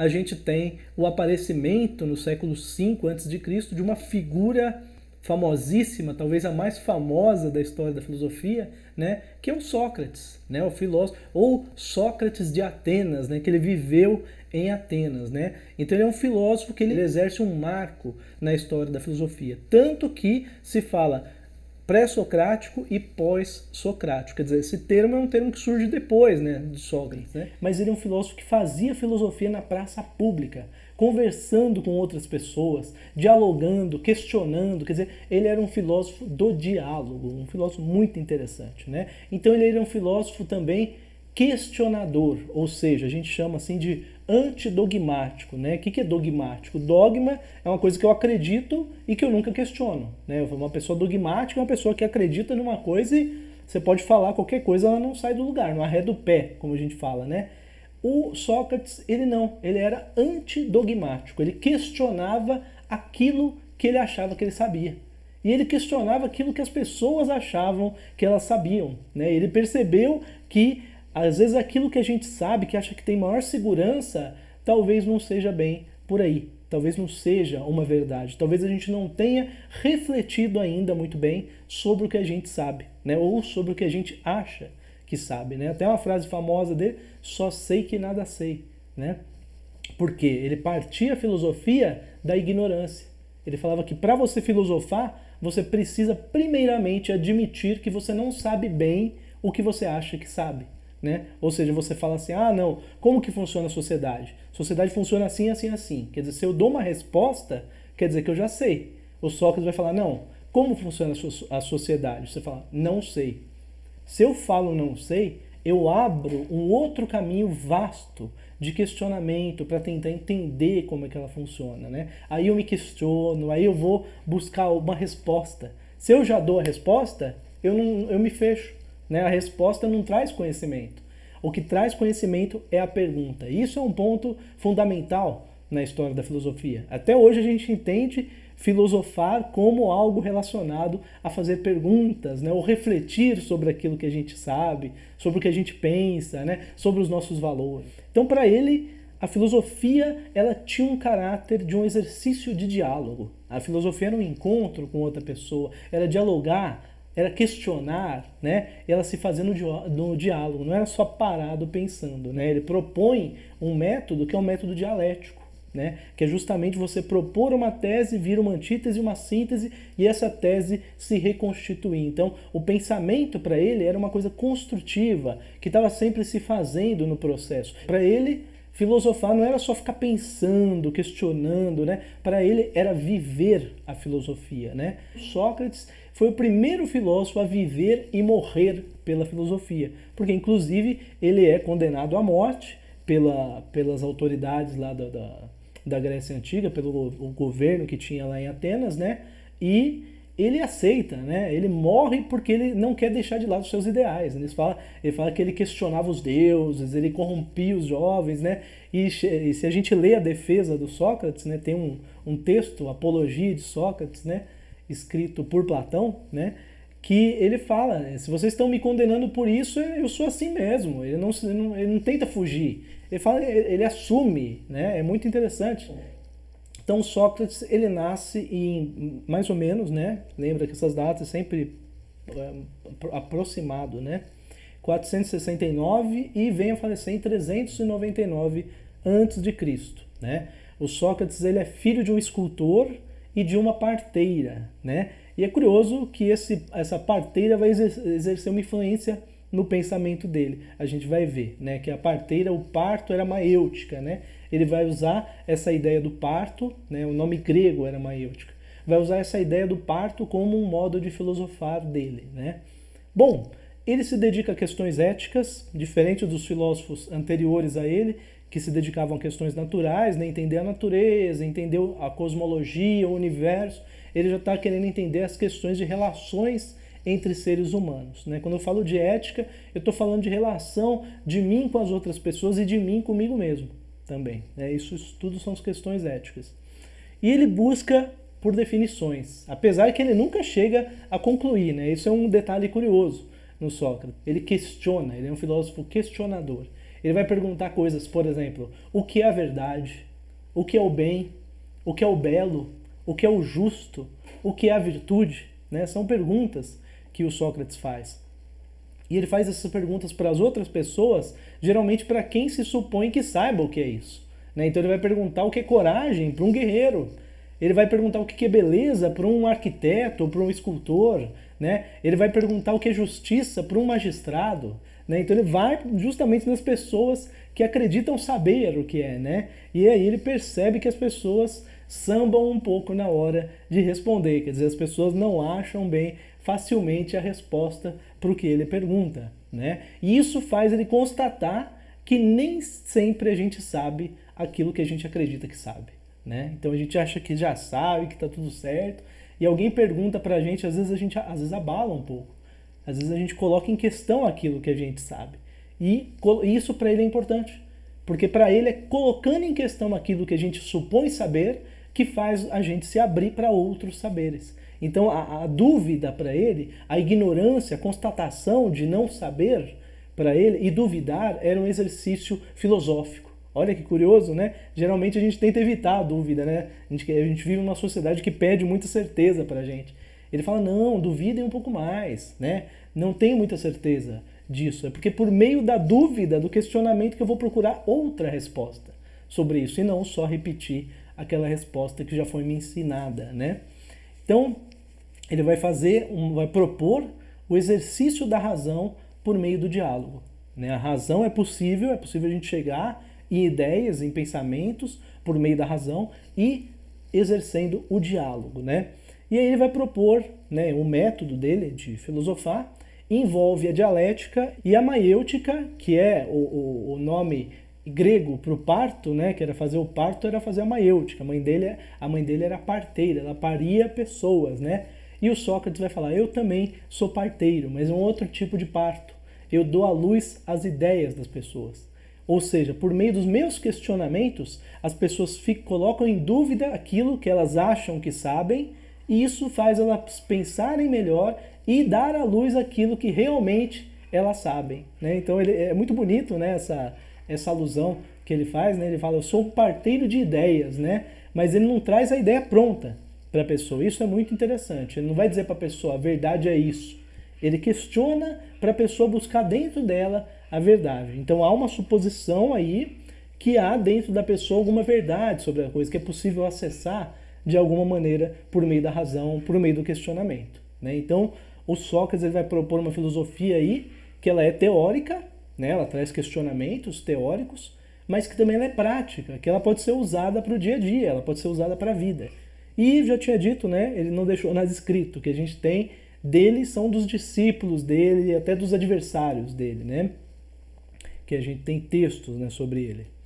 a gente tem o aparecimento no século V a.C. de uma figura famosíssima, talvez a mais famosa da história da filosofia, né, que é o Sócrates, né, o filósofo ou Sócrates de Atenas, né, que ele viveu em Atenas, né? Então ele é um filósofo que ele, ele exerce um marco na história da filosofia, tanto que se fala pré-socrático e pós-socrático. Quer dizer, esse termo é um termo que surge depois né, de Sócrates. Né? Mas ele é um filósofo que fazia filosofia na praça pública, conversando com outras pessoas, dialogando, questionando. Quer dizer, ele era um filósofo do diálogo, um filósofo muito interessante. Né? Então ele era um filósofo também questionador, ou seja, a gente chama assim de antidogmático. Né? O que é dogmático? Dogma é uma coisa que eu acredito e que eu nunca questiono. Né? Uma pessoa dogmática é uma pessoa que acredita numa coisa e você pode falar qualquer coisa, ela não sai do lugar, não arreda o pé, como a gente fala. Né? O Sócrates, ele não, ele era antidogmático, ele questionava aquilo que ele achava que ele sabia. E ele questionava aquilo que as pessoas achavam que elas sabiam. Né? Ele percebeu que às vezes aquilo que a gente sabe, que acha que tem maior segurança, talvez não seja bem por aí. Talvez não seja uma verdade. Talvez a gente não tenha refletido ainda muito bem sobre o que a gente sabe, né? Ou sobre o que a gente acha que sabe, né? Até uma frase famosa dele, só sei que nada sei, né? Porque ele partia a filosofia da ignorância. Ele falava que para você filosofar, você precisa primeiramente admitir que você não sabe bem o que você acha que sabe. Né? Ou seja, você fala assim: ah, não, como que funciona a sociedade? sociedade funciona assim, assim, assim. Quer dizer, se eu dou uma resposta, quer dizer que eu já sei. O Sócrates vai falar: não, como funciona a sociedade? Você fala: não sei. Se eu falo não sei, eu abro um outro caminho vasto de questionamento para tentar entender como é que ela funciona, né? Aí eu me questiono, aí eu vou buscar uma resposta. Se eu já dou a resposta, eu não eu me fecho. Né? A resposta não traz conhecimento. O que traz conhecimento é a pergunta. Isso é um ponto fundamental na história da filosofia. Até hoje a gente entende filosofar como algo relacionado a fazer perguntas, né? ou refletir sobre aquilo que a gente sabe, sobre o que a gente pensa, né? sobre os nossos valores. Então, para ele, a filosofia ela tinha um caráter de um exercício de diálogo. A filosofia era um encontro com outra pessoa, era dialogar era questionar, né? Ela se fazendo no, no diálogo, não era só parado pensando, né? Ele propõe um método que é um método dialético, né? Que é justamente você propor uma tese, vir uma antítese, uma síntese e essa tese se reconstituir. Então, o pensamento para ele era uma coisa construtiva que estava sempre se fazendo no processo. Para ele Filosofar não era só ficar pensando, questionando, né? Para ele era viver a filosofia, né? Sócrates foi o primeiro filósofo a viver e morrer pela filosofia, porque inclusive ele é condenado à morte pela, pelas autoridades lá da, da, da Grécia Antiga, pelo governo que tinha lá em Atenas, né? E ele aceita, né? Ele morre porque ele não quer deixar de lado os seus ideais. Ele, fala, ele fala que ele questionava os deuses, ele corrompia os jovens, né? E, e se a gente lê a defesa do Sócrates, né? Tem um, um texto, Apologia de Sócrates, né? Escrito por Platão, né? que ele fala, se vocês estão me condenando por isso, eu sou assim mesmo. Ele não, ele não, ele não tenta fugir. Ele fala, ele, ele assume, né? É muito interessante então Sócrates ele nasce em mais ou menos, né? Lembra que essas datas sempre eh, aproximado, né? 469 e vem a falecer em 399 antes de Cristo, né? O Sócrates ele é filho de um escultor e de uma parteira, né? E é curioso que esse, essa parteira vai exercer uma influência no pensamento dele. A gente vai ver né, que a parteira, o parto era maêutica. Né? Ele vai usar essa ideia do parto, né, o nome grego era maêutica, vai usar essa ideia do parto como um modo de filosofar dele. Né? Bom, ele se dedica a questões éticas, diferente dos filósofos anteriores a ele, que se dedicavam a questões naturais, né? entender a natureza, entender a cosmologia, o universo. Ele já está querendo entender as questões de relações entre seres humanos. Né? Quando eu falo de ética, eu estou falando de relação de mim com as outras pessoas e de mim comigo mesmo também. Né? Isso, isso tudo são as questões éticas. E ele busca por definições, apesar que ele nunca chega a concluir. Né? Isso é um detalhe curioso no Sócrates. Ele questiona, ele é um filósofo questionador. Ele vai perguntar coisas, por exemplo, o que é a verdade, o que é o bem, o que é o belo, o que é o justo, o que é a virtude, né? São perguntas que o Sócrates faz. E ele faz essas perguntas para as outras pessoas, geralmente para quem se supõe que saiba o que é isso. Né? Então ele vai perguntar o que é coragem para um guerreiro. Ele vai perguntar o que é beleza para um arquiteto, para um escultor. Né? Ele vai perguntar o que é justiça para um magistrado. Né? Então ele vai justamente nas pessoas que acreditam saber o que é. Né? E aí ele percebe que as pessoas sambam um pouco na hora de responder. Quer dizer, as pessoas não acham bem facilmente a resposta para o que ele pergunta. Né? E isso faz ele constatar que nem sempre a gente sabe aquilo que a gente acredita que sabe. Né? Então a gente acha que já sabe, que está tudo certo, e alguém pergunta para a gente, às vezes a gente às vezes abala um pouco. Às vezes a gente coloca em questão aquilo que a gente sabe. E isso para ele é importante, porque para ele é colocando em questão aquilo que a gente supõe saber que faz a gente se abrir para outros saberes. Então a, a dúvida para ele, a ignorância, a constatação de não saber para ele e duvidar era um exercício filosófico. Olha que curioso, né? Geralmente a gente tenta evitar a dúvida, né? A gente, a gente vive numa sociedade que pede muita certeza para a gente. Ele fala, não, duvidem um pouco mais, né? Não tenho muita certeza disso. É porque por meio da dúvida, do questionamento, que eu vou procurar outra resposta sobre isso e não só repetir aquela resposta que já foi me ensinada, né? Então, ele vai fazer, um, vai propor o exercício da razão por meio do diálogo. Né? A razão é possível, é possível a gente chegar em ideias, em pensamentos por meio da razão e exercendo o diálogo, né? E aí ele vai propor, né, o método dele de filosofar envolve a dialética e a maêutica, que é o, o, o nome grego para o parto, né, que era fazer o parto, era fazer a maiêutica. A mãe dele, é, a mãe dele era parteira, ela paria pessoas, né? E o Sócrates vai falar: "Eu também sou parteiro, mas é um outro tipo de parto. Eu dou à luz as ideias das pessoas." Ou seja, por meio dos meus questionamentos, as pessoas ficam, colocam em dúvida aquilo que elas acham que sabem, e isso faz elas pensarem melhor e dar à luz aquilo que realmente elas sabem. Né? Então ele, é muito bonito né, essa, essa alusão que ele faz, né? Ele fala, eu sou parteiro de ideias, né? Mas ele não traz a ideia pronta para a pessoa. Isso é muito interessante. Ele não vai dizer para a pessoa, a verdade é isso. Ele questiona para a pessoa buscar dentro dela a verdade. Então há uma suposição aí que há dentro da pessoa alguma verdade sobre a coisa que é possível acessar de alguma maneira por meio da razão, por meio do questionamento. Né? Então o Sócrates ele vai propor uma filosofia aí que ela é teórica, né? ela traz questionamentos teóricos, mas que também é prática, que ela pode ser usada para o dia a dia, ela pode ser usada para a vida. E já tinha dito, né? ele não deixou nada escrito, que a gente tem dele são dos discípulos dele até dos adversários dele, né? que a gente tem textos né, sobre ele.